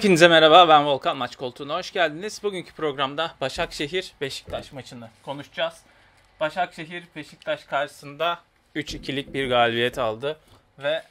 Hepinize merhaba ben Volkan Maç Koltuğu'na hoş geldiniz. Bugünkü programda Başakşehir Beşiktaş maçını konuşacağız. Başakşehir Beşiktaş karşısında 3-2'lik bir galibiyet aldı ve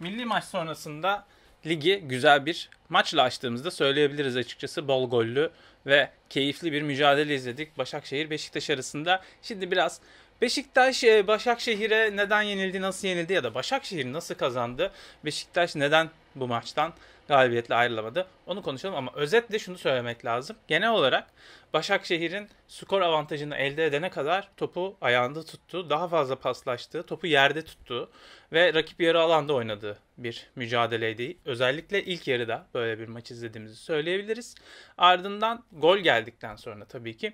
milli maç sonrasında ligi güzel bir maçla açtığımızda söyleyebiliriz açıkçası bol gollü ve keyifli bir mücadele izledik Başakşehir Beşiktaş arasında. Şimdi biraz Beşiktaş e, Başakşehir'e neden yenildi, nasıl yenildi ya da Başakşehir nasıl kazandı? Beşiktaş neden bu maçtan galibiyetle ayrılamadı. Onu konuşalım ama özetle şunu söylemek lazım. Genel olarak Başakşehir'in skor avantajını elde edene kadar topu ayağında tuttu. Daha fazla paslaştı. Topu yerde tuttu. Ve rakip yarı alanda oynadığı bir mücadeleydi. Özellikle ilk yarıda böyle bir maç izlediğimizi söyleyebiliriz. Ardından gol geldikten sonra tabii ki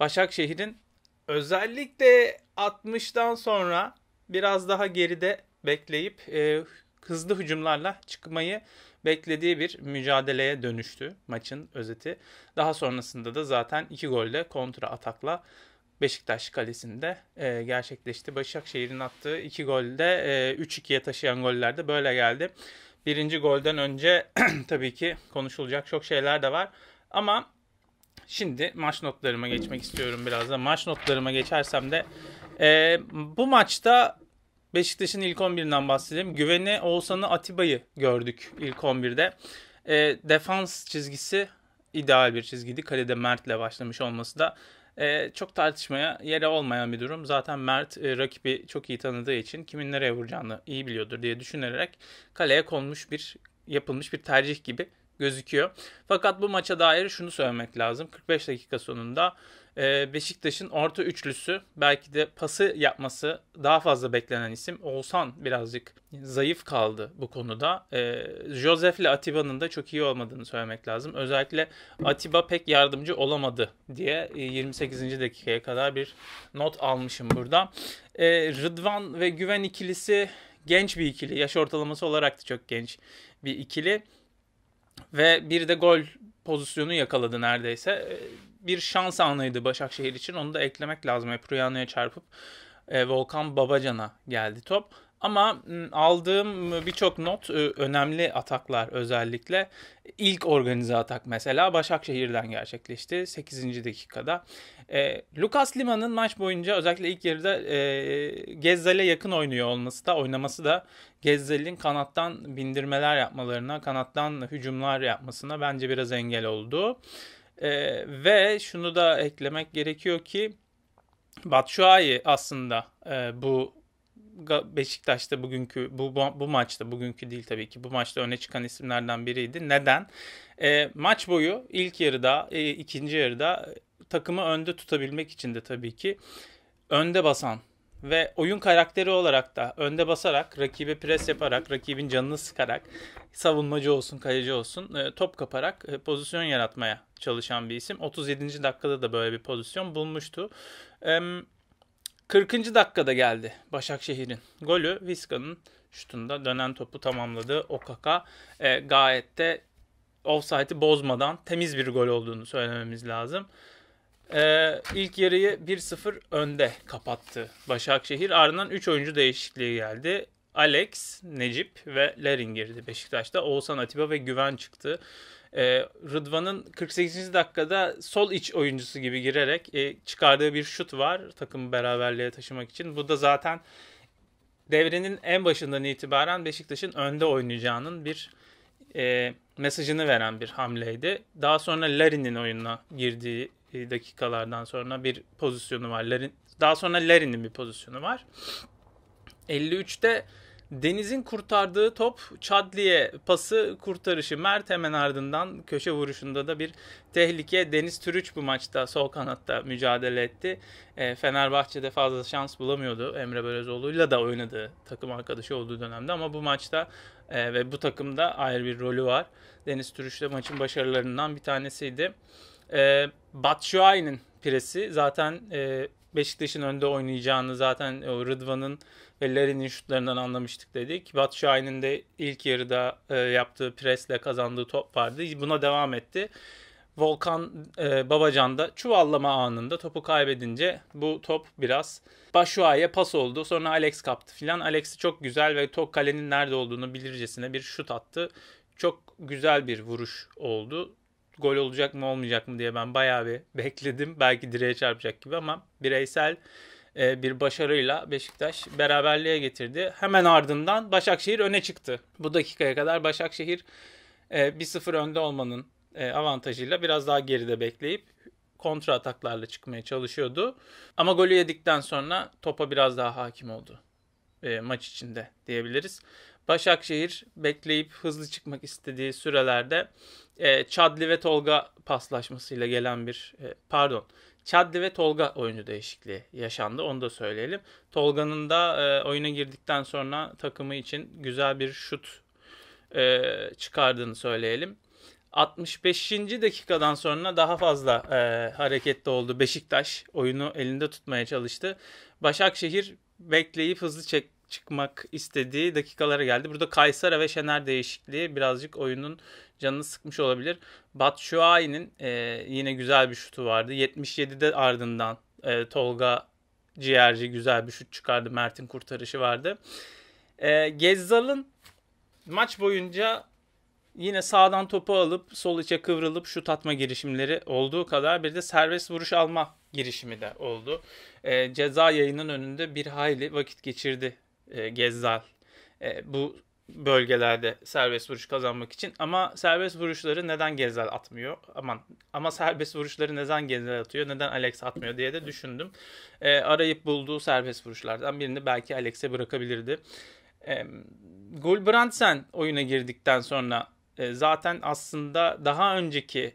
Başakşehir'in özellikle 60'dan sonra biraz daha geride bekleyip e, hızlı hücumlarla çıkmayı beklediği bir mücadeleye dönüştü maçın özeti. Daha sonrasında da zaten iki golle kontra atakla Beşiktaş kalesinde e, gerçekleşti. Başakşehir'in attığı iki golde e, 3-2'ye taşıyan goller de böyle geldi. Birinci golden önce tabii ki konuşulacak çok şeyler de var. Ama şimdi maç notlarıma geçmek istiyorum biraz da. Maç notlarıma geçersem de e, bu maçta Beşiktaş'ın ilk 11'inden bahsedelim. Güven'e Oğuzhan'ı Atiba'yı gördük ilk 11'de. E, defans çizgisi ideal bir çizgiydi. Kalede Mert'le başlamış olması da e, çok tartışmaya yere olmayan bir durum. Zaten Mert e, rakibi çok iyi tanıdığı için kimin nereye vuracağını iyi biliyordur diye düşünerek kaleye konmuş bir yapılmış bir tercih gibi gözüküyor. Fakat bu maça dair şunu söylemek lazım. 45 dakika sonunda ee, Beşiktaş'ın orta üçlüsü belki de pası yapması daha fazla beklenen isim Oğuzhan birazcık zayıf kaldı bu konuda. Ee, Joseph ile Atiba'nın da çok iyi olmadığını söylemek lazım. Özellikle Atiba pek yardımcı olamadı diye 28. E, dakikaya kadar bir not almışım burada. Ee, Rıdvan ve Güven ikilisi genç bir ikili. Yaş ortalaması olarak da çok genç bir ikili. Ve bir de gol pozisyonu yakaladı neredeyse bir şans anıydı Başakşehir için. Onu da eklemek lazım. Epruyano'ya çarpıp e, Volkan Babacan'a geldi top. Ama aldığım birçok not ıı, önemli ataklar özellikle. ilk organize atak mesela Başakşehir'den gerçekleşti 8. dakikada. E, Lucas Lima'nın maç boyunca özellikle ilk yarıda e, Gezzel'e yakın oynuyor olması da oynaması da Gezzel'in kanattan bindirmeler yapmalarına, kanattan hücumlar yapmasına bence biraz engel oldu. E, ve şunu da eklemek gerekiyor ki Batshuayi aslında e, bu Beşiktaş'ta bugünkü bu, bu bu maçta bugünkü değil tabii ki bu maçta öne çıkan isimlerden biriydi. Neden? E, maç boyu ilk yarıda e, ikinci yarıda takımı önde tutabilmek için de tabii ki önde basan ve oyun karakteri olarak da önde basarak, rakibe pres yaparak, rakibin canını sıkarak, savunmacı olsun, kaleci olsun, e, top kaparak e, pozisyon yaratmaya çalışan bir isim. 37. dakikada da böyle bir pozisyon bulmuştu. 40. dakikada geldi Başakşehir'in golü. Viska'nın şutunda dönen topu tamamladı. Okaka e, gayet de offside'i bozmadan temiz bir gol olduğunu söylememiz lazım. Ee, ilk yarıyı 1-0 önde kapattı Başakşehir. Ardından 3 oyuncu değişikliği geldi. Alex, Necip ve Lerin girdi Beşiktaş'ta. Oğuzhan Atiba ve Güven çıktı. Ee, Rıdvan'ın 48. dakikada sol iç oyuncusu gibi girerek e, çıkardığı bir şut var takımı beraberliğe taşımak için. Bu da zaten devrenin en başından itibaren Beşiktaş'ın önde oynayacağının bir e, mesajını veren bir hamleydi. Daha sonra Larin'in oyununa girdiği dakikalardan sonra bir pozisyonu var. Larin, daha sonra Larin'in bir pozisyonu var. 53'te Deniz'in kurtardığı top Chadli'ye pası kurtarışı Mert hemen ardından köşe vuruşunda da bir tehlike. Deniz Türüç bu maçta sol kanatta mücadele etti. E, Fenerbahçe'de fazla şans bulamıyordu Emre Belözoğlu'yla da oynadığı takım arkadaşı olduğu dönemde ama bu maçta e, ve bu takımda ayrı bir rolü var. Deniz Türüç de maçın başarılarından bir tanesiydi. E, Batshuayi'nin piresi zaten e, Beşiktaş'ın önde oynayacağını zaten o e, Rıdvan'ın ve Larin'in şutlarından anlamıştık dedik. Batshuayi'nin de ilk yarıda e, yaptığı presle kazandığı top vardı. Buna devam etti. Volkan e, Babacan da çuvallama anında topu kaybedince bu top biraz Başuay'a pas oldu. Sonra Alex kaptı filan. Alex çok güzel ve top kalenin nerede olduğunu bilircesine bir şut attı. Çok güzel bir vuruş oldu gol olacak mı olmayacak mı diye ben bayağı bir bekledim. Belki direğe çarpacak gibi ama bireysel e, bir başarıyla Beşiktaş beraberliğe getirdi. Hemen ardından Başakşehir öne çıktı. Bu dakikaya kadar Başakşehir e, 1-0 önde olmanın e, avantajıyla biraz daha geride bekleyip kontra ataklarla çıkmaya çalışıyordu. Ama golü yedikten sonra topa biraz daha hakim oldu e, maç içinde diyebiliriz. Başakşehir bekleyip hızlı çıkmak istediği sürelerde e, Chadli ve Tolga paslaşmasıyla gelen bir e, pardon Chadli ve Tolga oyuncu değişikliği yaşandı. Onu da söyleyelim. Tolga'nın da e, oyuna girdikten sonra takımı için güzel bir şut e, çıkardığını söyleyelim. 65. dakikadan sonra daha fazla e, hareketli oldu. Beşiktaş oyunu elinde tutmaya çalıştı. Başakşehir bekleyip hızlı çek çıkmak istediği dakikalara geldi. Burada Kaysara ve Şener değişikliği birazcık oyunun canını sıkmış olabilir. Batshuayi'nin e, yine güzel bir şutu vardı. 77'de ardından e, Tolga Ciğerci güzel bir şut çıkardı. Mert'in kurtarışı vardı. E, Gezzal'ın maç boyunca yine sağdan topu alıp sol içe kıvrılıp şut atma girişimleri olduğu kadar bir de serbest vuruş alma girişimi de oldu. E, ceza yayının önünde bir hayli vakit geçirdi e, Gezzal. E, bu bölgelerde serbest vuruş kazanmak için ama serbest vuruşları neden Gezel atmıyor? Aman ama serbest vuruşları neden Gezel atıyor? Neden Alex atmıyor diye de düşündüm. E, arayıp bulduğu serbest vuruşlardan birini belki Alex'e bırakabilirdi. E, Gulbrandsen oyuna girdikten sonra e, zaten aslında daha önceki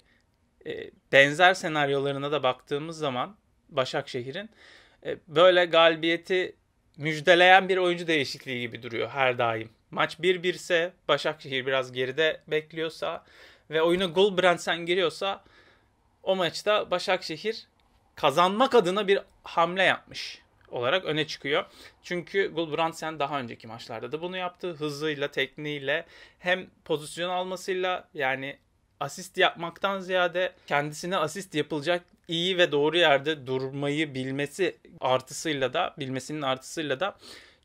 e, benzer senaryolarına da baktığımız zaman Başakşehir'in e, böyle galibiyeti müjdeleyen bir oyuncu değişikliği gibi duruyor her daim. Maç 1-1 ise Başakşehir biraz geride bekliyorsa ve oyuna Gulbrandsen giriyorsa o maçta Başakşehir kazanmak adına bir hamle yapmış olarak öne çıkıyor. Çünkü Gulbrandsen daha önceki maçlarda da bunu yaptı. Hızıyla, tekniğiyle hem pozisyon almasıyla yani asist yapmaktan ziyade kendisine asist yapılacak iyi ve doğru yerde durmayı bilmesi artısıyla da bilmesinin artısıyla da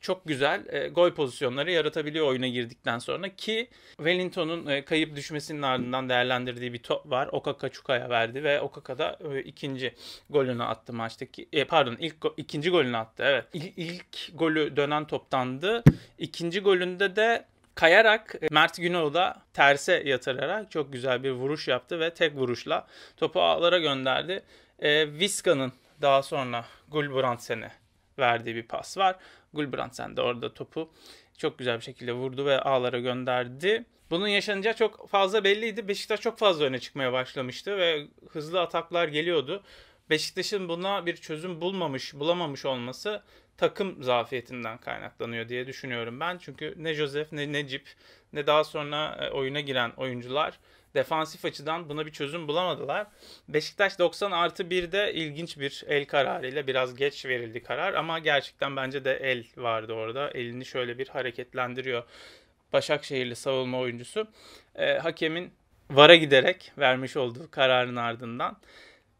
çok güzel e, gol pozisyonları yaratabiliyor oyuna girdikten sonra ki Wellington'un e, kayıp düşmesinin ardından değerlendirdiği bir top var. Okaka Çuka'ya verdi ve Okaka da e, ikinci golünü attı maçtaki. E, pardon ilk go- ikinci golünü attı. Evet. İl- ilk golü dönen toptandı. İkinci golünde de kayarak e, Mert Günoğlu da terse yatırarak çok güzel bir vuruş yaptı ve tek vuruşla topu ağlara gönderdi. E, Viska'nın daha sonra Gulbrandsen'e verdiği bir pas var. Gulbrandsen de orada topu çok güzel bir şekilde vurdu ve ağlara gönderdi. Bunun yaşanacağı çok fazla belliydi. Beşiktaş çok fazla öne çıkmaya başlamıştı ve hızlı ataklar geliyordu. Beşiktaş'ın buna bir çözüm bulmamış, bulamamış olması takım zafiyetinden kaynaklanıyor diye düşünüyorum ben. Çünkü ne Josef ne Necip ne daha sonra e, oyuna giren oyuncular defansif açıdan buna bir çözüm bulamadılar. Beşiktaş 90 artı 1'de ilginç bir el kararıyla biraz geç verildi karar ama gerçekten bence de el vardı orada. Elini şöyle bir hareketlendiriyor Başakşehirli savunma oyuncusu. E, hakemin VAR'a giderek vermiş olduğu kararın ardından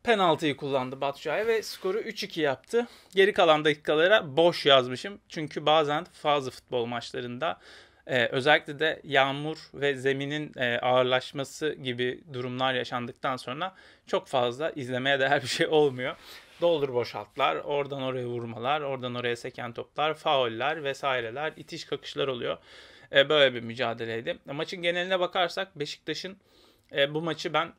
penaltıyı kullandı Batshuayi ve skoru 3-2 yaptı. Geri kalan dakikalara boş yazmışım. Çünkü bazen fazla futbol maçlarında ee, özellikle de yağmur ve zeminin e, ağırlaşması gibi durumlar yaşandıktan sonra çok fazla izlemeye değer bir şey olmuyor. Doldur boşaltlar, oradan oraya vurmalar, oradan oraya seken toplar, fauller vesaireler, itiş kakışlar oluyor. Ee, böyle bir mücadeleydi. E, maçın geneline bakarsak Beşiktaş'ın e, bu maçı ben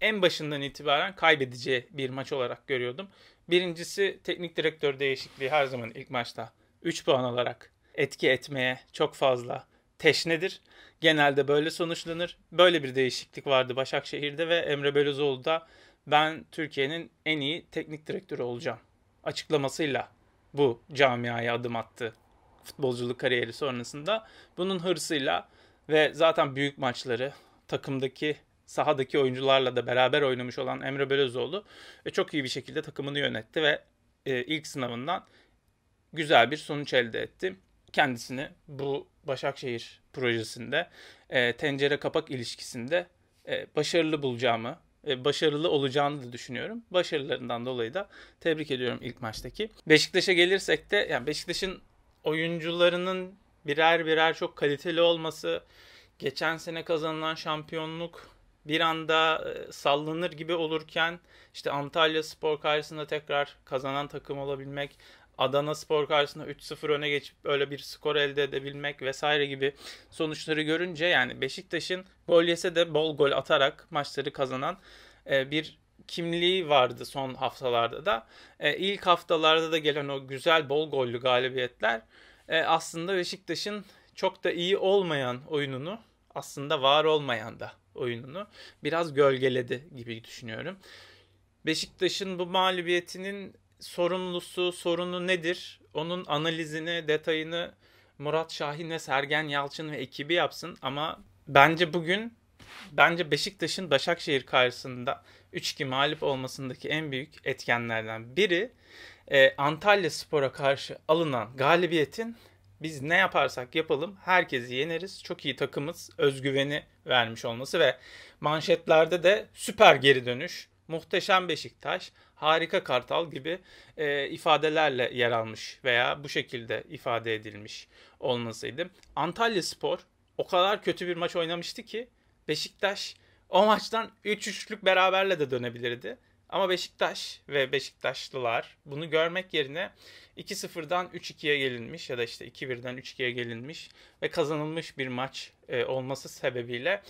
en başından itibaren kaybedeceği bir maç olarak görüyordum. Birincisi teknik direktör değişikliği her zaman ilk maçta 3 puan alarak etki etmeye çok fazla teşnedir. Genelde böyle sonuçlanır. Böyle bir değişiklik vardı Başakşehir'de ve Emre da ben Türkiye'nin en iyi teknik direktörü olacağım açıklamasıyla bu camiaya adım attı futbolculuk kariyeri sonrasında. Bunun hırsıyla ve zaten büyük maçları takımdaki sahadaki oyuncularla da beraber oynamış olan Emre Belözoğlu e, çok iyi bir şekilde takımını yönetti ve e, ilk sınavından güzel bir sonuç elde etti kendisini bu Başakşehir projesinde e, tencere kapak ilişkisinde e, başarılı bulacağımı, e, başarılı olacağını da düşünüyorum. Başarılarından dolayı da tebrik ediyorum ilk maçtaki. Beşiktaş'a gelirsek de yani Beşiktaş'ın oyuncularının birer birer çok kaliteli olması, geçen sene kazanılan şampiyonluk bir anda e, sallanır gibi olurken işte Antalya Spor karşısında tekrar kazanan takım olabilmek, Adana Spor karşısında 3-0 öne geçip öyle bir skor elde edebilmek vesaire gibi sonuçları görünce yani Beşiktaş'ın gol yese de bol gol atarak maçları kazanan e, bir kimliği vardı son haftalarda da. E, ilk haftalarda da gelen o güzel bol gollü galibiyetler e, aslında Beşiktaş'ın çok da iyi olmayan oyununu aslında var olmayan da oyununu biraz gölgeledi gibi düşünüyorum. Beşiktaş'ın bu mağlubiyetinin sorumlusu, sorunu nedir? Onun analizini, detayını Murat Şahin'le Sergen Yalçın ve ekibi yapsın ama bence bugün bence Beşiktaş'ın Başakşehir karşısında 3-2 mağlup olmasındaki en büyük etkenlerden biri e, Antalya Spor'a karşı alınan galibiyetin biz ne yaparsak yapalım herkesi yeneriz. Çok iyi takımız özgüveni vermiş olması ve manşetlerde de süper geri dönüş muhteşem Beşiktaş, harika Kartal gibi e, ifadelerle yer almış veya bu şekilde ifade edilmiş olmasıydı. Antalya Spor o kadar kötü bir maç oynamıştı ki Beşiktaş o maçtan 3-3'lük beraberle de dönebilirdi. Ama Beşiktaş ve Beşiktaşlılar bunu görmek yerine 2-0'dan 3-2'ye gelinmiş ya da işte 2-1'den 3-2'ye gelinmiş ve kazanılmış bir maç e, olması sebebiyle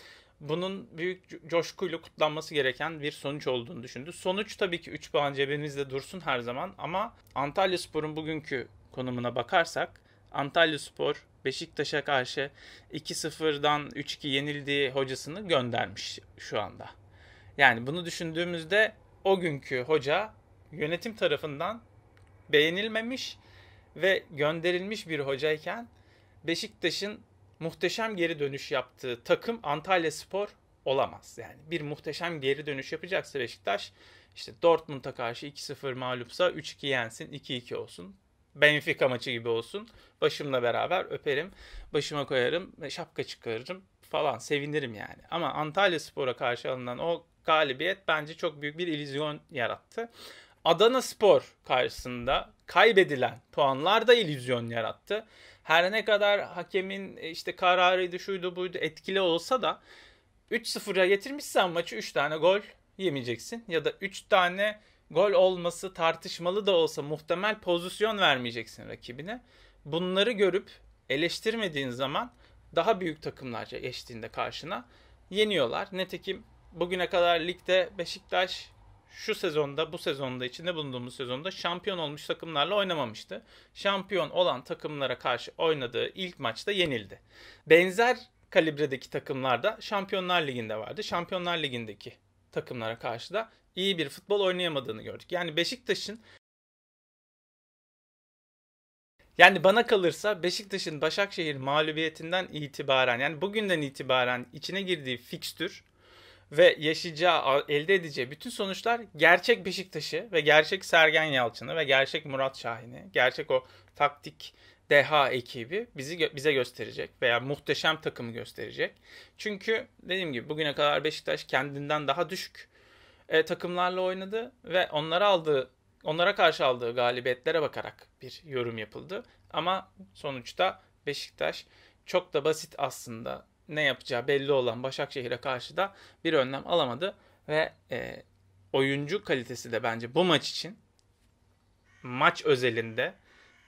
bunun büyük coşkuyla kutlanması gereken bir sonuç olduğunu düşündü. Sonuç tabii ki 3 puan cebimizde dursun her zaman ama Antalya Spor'un bugünkü konumuna bakarsak Antalya Spor Beşiktaş'a karşı 2-0'dan 3-2 yenildiği hocasını göndermiş şu anda. Yani bunu düşündüğümüzde o günkü hoca yönetim tarafından beğenilmemiş ve gönderilmiş bir hocayken Beşiktaş'ın muhteşem geri dönüş yaptığı takım Antalya Spor olamaz. Yani bir muhteşem geri dönüş yapacaksa Beşiktaş işte Dortmund'a karşı 2-0 mağlupsa 3-2 yensin, 2-2 olsun. Benfica maçı gibi olsun. Başımla beraber öperim, başıma koyarım, şapka çıkarırım falan sevinirim yani. Ama Antalya Spor'a karşı alınan o galibiyet bence çok büyük bir illüzyon yarattı. Adana Spor karşısında kaybedilen puanlar da illüzyon yarattı her ne kadar hakemin e, işte kararıydı şuydu buydu etkili olsa da 3-0'a getirmişsen maçı 3 tane gol yemeyeceksin ya da 3 tane gol olması tartışmalı da olsa muhtemel pozisyon vermeyeceksin rakibine. Bunları görüp eleştirmediğin zaman daha büyük takımlarca geçtiğinde karşına yeniyorlar. Nitekim bugüne kadar ligde Beşiktaş şu sezonda, bu sezonda, içinde bulunduğumuz sezonda şampiyon olmuş takımlarla oynamamıştı. Şampiyon olan takımlara karşı oynadığı ilk maçta yenildi. Benzer kalibredeki takımlarda Şampiyonlar Ligi'nde vardı. Şampiyonlar Ligi'ndeki takımlara karşı da iyi bir futbol oynayamadığını gördük. Yani Beşiktaş'ın yani bana kalırsa Beşiktaş'ın Başakşehir mağlubiyetinden itibaren yani bugünden itibaren içine girdiği fikstür ve yaşayacağı, elde edeceği bütün sonuçlar gerçek Beşiktaş'ı ve gerçek Sergen Yalçın'ı ve gerçek Murat Şahin'i, gerçek o taktik deha ekibi bizi bize gösterecek veya muhteşem takımı gösterecek. Çünkü dediğim gibi bugüne kadar Beşiktaş kendinden daha düşük e, takımlarla oynadı ve onlara aldığı onlara karşı aldığı galibiyetlere bakarak bir yorum yapıldı. Ama sonuçta Beşiktaş çok da basit aslında ne yapacağı belli olan Başakşehir'e karşı da bir önlem alamadı ve e, oyuncu kalitesi de bence bu maç için maç özelinde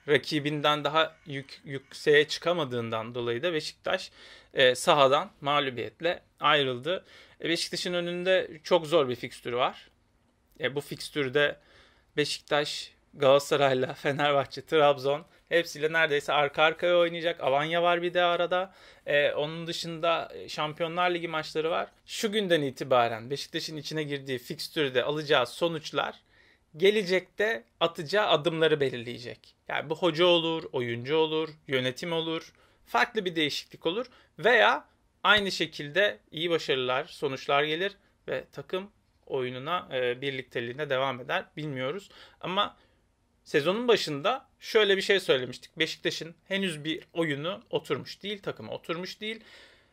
rakibinden daha yük, yükseğe çıkamadığından dolayı da Beşiktaş e, sahadan mağlubiyetle ayrıldı. E, Beşiktaş'ın önünde çok zor bir fikstürü var. E, bu fikstürde Beşiktaş Galatasaray'la Fenerbahçe, Trabzon Hepsiyle neredeyse arka arkaya oynayacak. Alanya var bir de arada. Ee, onun dışında e, Şampiyonlar Ligi maçları var. Şu günden itibaren Beşiktaş'ın içine girdiği fikstürde alacağı sonuçlar gelecekte atacağı adımları belirleyecek. Yani bu hoca olur, oyuncu olur, yönetim olur. Farklı bir değişiklik olur veya aynı şekilde iyi başarılar, sonuçlar gelir ve takım oyununa e, birlikteliğine devam eder bilmiyoruz. Ama Sezonun başında şöyle bir şey söylemiştik. Beşiktaş'ın henüz bir oyunu oturmuş değil, takıma oturmuş değil.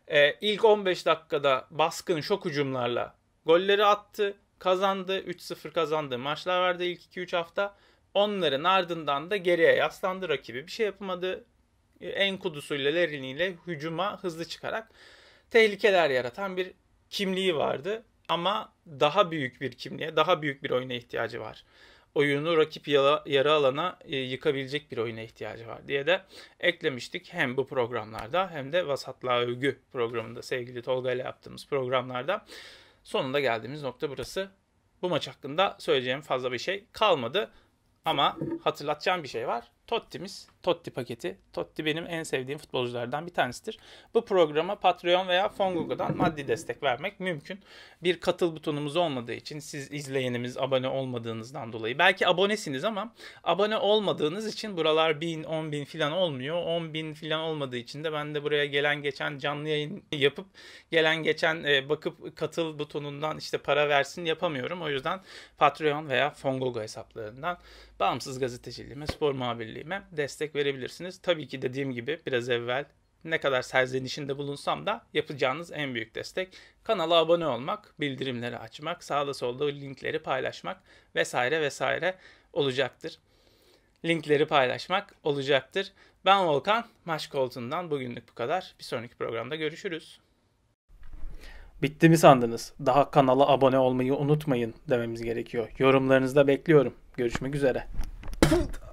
Ee, ilk 15 dakikada baskın şok hücumlarla golleri attı, kazandı. 3-0 kazandığı maçlar vardı ilk 2-3 hafta. Onların ardından da geriye yaslandı rakibi. Bir şey yapamadı. Ee, en kudusuyla Lerini'yle hücuma hızlı çıkarak tehlikeler yaratan bir kimliği vardı. Ama daha büyük bir kimliğe, daha büyük bir oyuna ihtiyacı var oyunu rakip yara yarı alana e, yıkabilecek bir oyuna ihtiyacı var diye de eklemiştik. Hem bu programlarda hem de Vasatlığa Övgü programında sevgili Tolga ile yaptığımız programlarda sonunda geldiğimiz nokta burası. Bu maç hakkında söyleyeceğim fazla bir şey kalmadı ama hatırlatacağım bir şey var. Totti'miz, Totti paketi. Totti benim en sevdiğim futbolculardan bir tanesidir. Bu programa Patreon veya Fongogo'dan maddi destek vermek mümkün. Bir katıl butonumuz olmadığı için siz izleyenimiz abone olmadığınızdan dolayı. Belki abonesiniz ama abone olmadığınız için buralar 1000, 10 bin filan olmuyor. 10 bin filan olmadığı için de ben de buraya gelen geçen canlı yayın yapıp gelen geçen e, bakıp katıl butonundan işte para versin yapamıyorum. O yüzden Patreon veya Fongogo hesaplarından bağımsız gazeteciliğime, spor muhabirliğime işbirliğime destek verebilirsiniz. Tabii ki dediğim gibi biraz evvel ne kadar serzenişinde bulunsam da yapacağınız en büyük destek kanala abone olmak, bildirimleri açmak, sağda solda linkleri paylaşmak vesaire vesaire olacaktır. Linkleri paylaşmak olacaktır. Ben Volkan, Maç Koltuğundan bugünlük bu kadar. Bir sonraki programda görüşürüz. Bitti mi sandınız? Daha kanala abone olmayı unutmayın dememiz gerekiyor. Yorumlarınızı da bekliyorum. Görüşmek üzere.